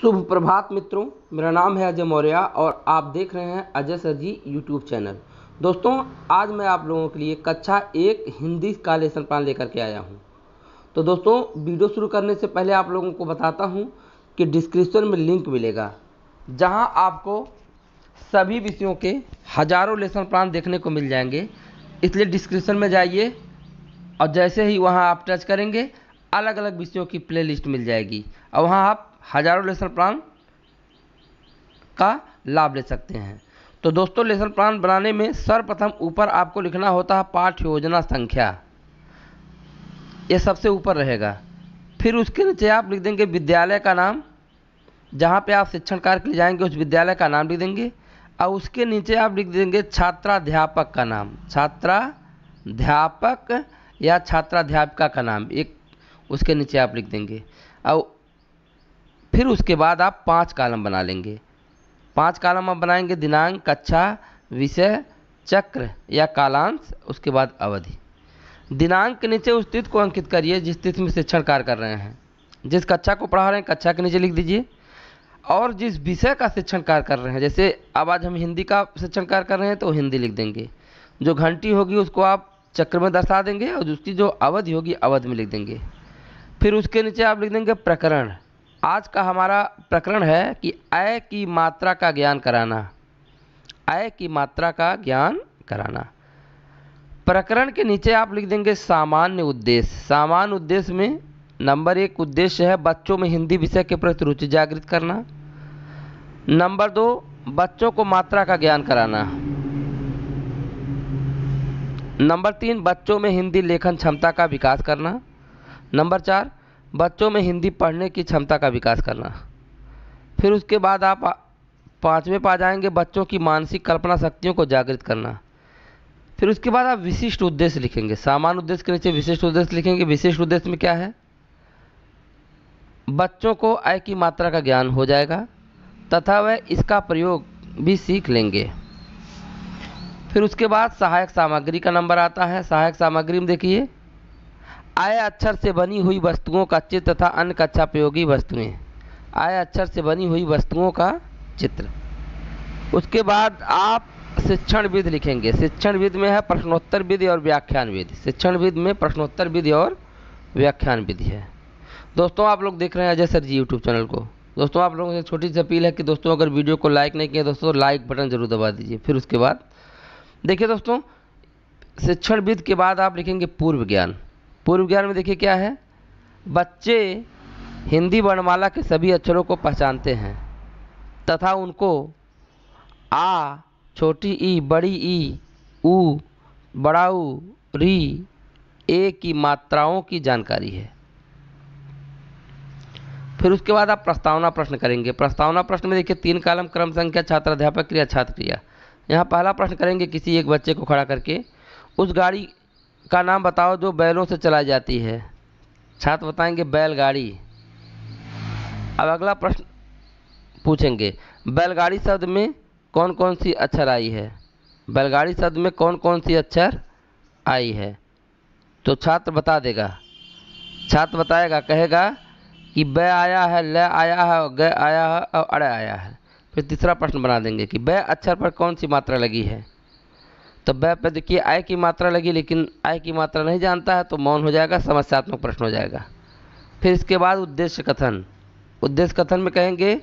शुभ प्रभात मित्रों मेरा नाम है अजय मौर्य और आप देख रहे हैं Ajay sir ji YouTube channel दोस्तों आज मैं आप लोगों के लिए कक्षा एक हिंदी का लेसन प्लान लेकर के आया हूँ तो दोस्तों वीडियो शुरू करने से पहले आप लोगों को बताता हूँ कि डिस्क्रिप्शन में लिंक मिलेगा जहाँ आपको सभी विषयों के हज़ारों लेसन प्लान देखने को मिल जाएंगे इसलिए डिस्क्रिप्शन में जाइए और जैसे ही वहाँ आप टच करेंगे अलग अलग विषयों की प्ले मिल जाएगी और वहाँ आप हजारों लेसन प्लान का लाभ ले सकते हैं तो दोस्तों लेसन प्लान बनाने में सर्वप्रथम ऊपर आपको लिखना होता है पाठ योजना संख्या ये सबसे ऊपर रहेगा फिर उसके नीचे आप लिख देंगे विद्यालय का नाम जहाँ पे आप शिक्षण कार्य के लिए जाएंगे उस विद्यालय का नाम लिख देंगे और उसके नीचे आप लिख देंगे छात्राध्यापक का नाम छात्राध्यापक या छात्राध्यापिका का नाम एक उसके नीचे आप लिख देंगे और फिर उसके बाद आप पांच कालम बना लेंगे पांच कालम आप बनाएंगे दिनांक कक्षा विषय चक्र या कालांश उसके बाद अवधि दिनांक के नीचे उस तिथि को अंकित करिए जिस तिथि में शिक्षण कार्य कर रहे हैं जिस कक्षा को पढ़ा रहे हैं कक्षा के नीचे लिख दीजिए और जिस विषय का शिक्षण कार्य कर रहे हैं जैसे अब आज हम हिंदी का शिक्षण कार्य कर रहे हैं तो हिंदी लिख देंगे जो घंटी होगी उसको आप चक्र में दर्शा देंगे और उसकी जो अवधि होगी अवधि में लिख देंगे फिर उसके नीचे आप लिख देंगे प्रकरण आज का हमारा प्रकरण है कि अय की मात्रा का ज्ञान कराना अय की मात्रा का ज्ञान कराना प्रकरण के नीचे आप लिख देंगे सामान्य उद्देश्य सामान्य उद्देश्य में नंबर एक उद्देश्य है बच्चों में हिंदी विषय के प्रति रुचि जागृत करना नंबर दो बच्चों को मात्रा का ज्ञान कराना नंबर तीन बच्चों में हिंदी लेखन क्षमता का विकास करना नंबर चार बच्चों में हिंदी पढ़ने की क्षमता का विकास करना फिर उसके बाद आप पाँचवें पा जाएंगे बच्चों की मानसिक कल्पना शक्तियों को जागृत करना फिर उसके बाद आप विशिष्ट उद्देश्य लिखेंगे सामान्य उद्देश्य के नीचे विशिष्ट उद्देश्य लिखेंगे विशिष्ट उद्देश्य में क्या है बच्चों को आय की मात्रा का ज्ञान हो जाएगा तथा वह इसका प्रयोग भी सीख लेंगे फिर उसके बाद सहायक सामग्री का नंबर आता है सहायक सामग्री में देखिए आय अक्षर से बनी हुई वस्तुओं का चित्र तथा अन्य प्रयोगी वस्तुएं आय अक्षर से बनी हुई वस्तुओं का चित्र उसके बाद आप शिक्षण विद लिखेंगे शिक्षण विद में है प्रश्नोत्तर विधि और व्याख्यान विधि शिक्षण विद में प्रश्नोत्तर विधि और व्याख्यान विधि है दोस्तों आप लोग देख रहे हैं Ajay sir ji YouTube channel को दोस्तों आप लोगों से छोटी सी अपील है कि दोस्तों अगर वीडियो को लाइक नहीं किया दोस्तों लाइक बटन जरूर दबा दीजिए फिर उसके बाद देखिए दोस्तों शिक्षण विद के बाद आप लिखेंगे पूर्व ज्ञान पूर्व ज्ञान में देखिए क्या है बच्चे हिंदी वर्णमाला के सभी अक्षरों को पहचानते हैं तथा उनको आ छोटी ई बड़ी ई उ बड़ा उ री ए की मात्राओं की जानकारी है फिर उसके बाद आप प्रस्तावना प्रश्न करेंगे प्रस्तावना प्रश्न में देखिए तीन कालम क्रम संख्या छात्र अध्यापक क्रिया छात्र क्रिया यहाँ पहला प्रश्न करेंगे किसी एक बच्चे को खड़ा करके उस गाड़ी का नाम बताओ जो बैलों से चलाई जाती है छात्र बताएंगे बैलगाड़ी अब अगला प्रश्न पूछेंगे बैलगाड़ी शब्द में कौन कौन सी अक्षर आई है बैलगाड़ी शब्द में कौन कौन सी अक्षर आई है तो छात्र बता देगा छात्र बताएगा कहेगा कि ब आया है ल आया है और ग आया है और अड़ आया है फिर तीसरा प्रश्न बना देंगे कि ब अक्षर पर कौन सी मात्रा लगी है तो बै पे देखिए आय की मात्रा लगी लेकिन आय की मात्रा नहीं जानता है तो मौन हो जाएगा समस्यात्मक प्रश्न हो जाएगा फिर इसके बाद उद्देश्य कथन उद्देश्य कथन में कहेंगे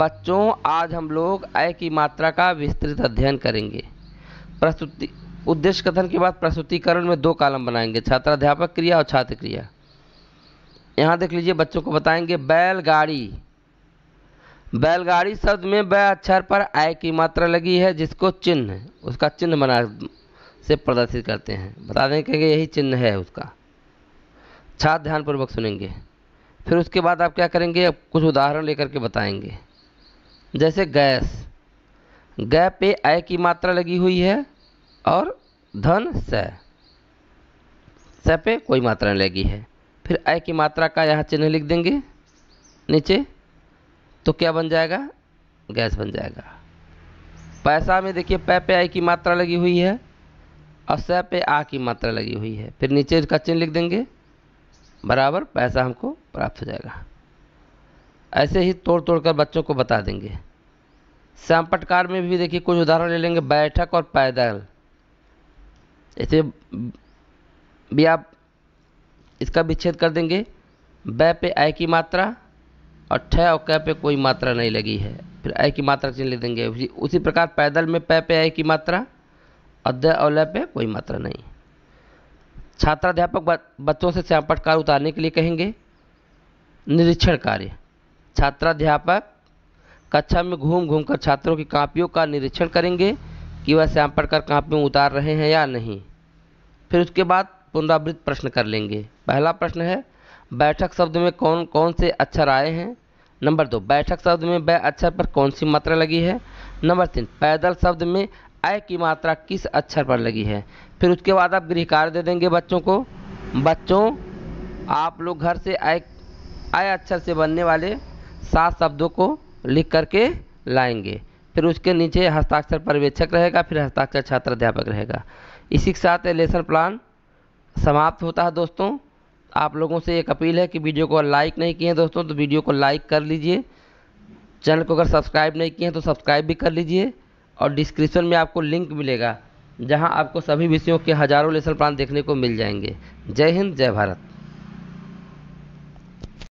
बच्चों आज हम लोग आय की मात्रा का विस्तृत अध्ययन करेंगे प्रस्तुति उद्देश्य कथन के बाद प्रस्तुतिकरण में दो कालम बनाएंगे छात्राध्यापक क्रिया और छात्र क्रिया यहाँ देख लीजिए बच्चों को बताएंगे बैलगाड़ी बैलगाड़ी शब्द में वह अक्षर पर आय की मात्रा लगी है जिसको चिन्ह उसका चिन्ह बना से प्रदर्शित करते हैं बता दें कि यही चिन्ह है उसका छात्र ध्यानपूर्वक सुनेंगे फिर उसके बाद आप क्या करेंगे अब कुछ उदाहरण लेकर के बताएंगे जैसे गैस गै पे आय की मात्रा लगी हुई है और धन स स पे कोई मात्रा नहीं लगी है फिर आय की मात्रा का यहाँ चिन्ह लिख देंगे नीचे तो क्या बन जाएगा गैस बन जाएगा पैसा में देखिए पै पे आई की मात्रा लगी हुई है और स पे आ की मात्रा लगी हुई है फिर नीचे इसका चिन्ह लिख देंगे बराबर पैसा हमको प्राप्त हो जाएगा ऐसे ही तोड़ तोड़ कर बच्चों को बता देंगे सांपटकार में भी देखिए कुछ उदाहरण ले लेंगे बैठक और पैदल ऐसे भी आप इसका विच्छेद कर देंगे बै पे आय की मात्रा और ठ और क पे कोई मात्रा नहीं लगी है फिर ए की मात्रा चिन्ह ले देंगे उसी प्रकार पैदल में पै पे ए की मात्रा और और ल पे कोई मात्रा नहीं छात्राध्यापक बच्चों से श्यामपट कार्य उतारने के लिए कहेंगे निरीक्षण कार्य छात्राध्यापक कक्षा में घूम घूम कर छात्रों की कापियों का निरीक्षण करेंगे कि वह श्याम कर कापियों उतार रहे हैं या नहीं फिर उसके बाद पुनरावृत्त प्रश्न कर लेंगे पहला प्रश्न है बैठक शब्द में कौन कौन से अक्षर आए हैं नंबर दो बैठक शब्द में ब अक्षर पर कौन सी मात्रा लगी है नंबर तीन पैदल शब्द में अय की मात्रा किस अक्षर पर लगी है फिर उसके बाद आप गृह कार्य दे देंगे बच्चों को बच्चों आप लोग घर से आय आय अक्षर से बनने वाले सात शब्दों को लिख करके लाएंगे फिर उसके नीचे हस्ताक्षर पर्यवेक्षक रहेगा फिर हस्ताक्षर छात्र अध्यापक रहेगा इसी के साथ लेसन प्लान समाप्त होता है दोस्तों आप लोगों से एक अपील है कि वीडियो को लाइक नहीं किए दोस्तों तो वीडियो को लाइक कर लीजिए चैनल को अगर सब्सक्राइब नहीं किए हैं तो सब्सक्राइब भी कर लीजिए और डिस्क्रिप्शन में आपको लिंक मिलेगा जहां आपको सभी विषयों के हज़ारों लेसन प्लान देखने को मिल जाएंगे जय हिंद जय भारत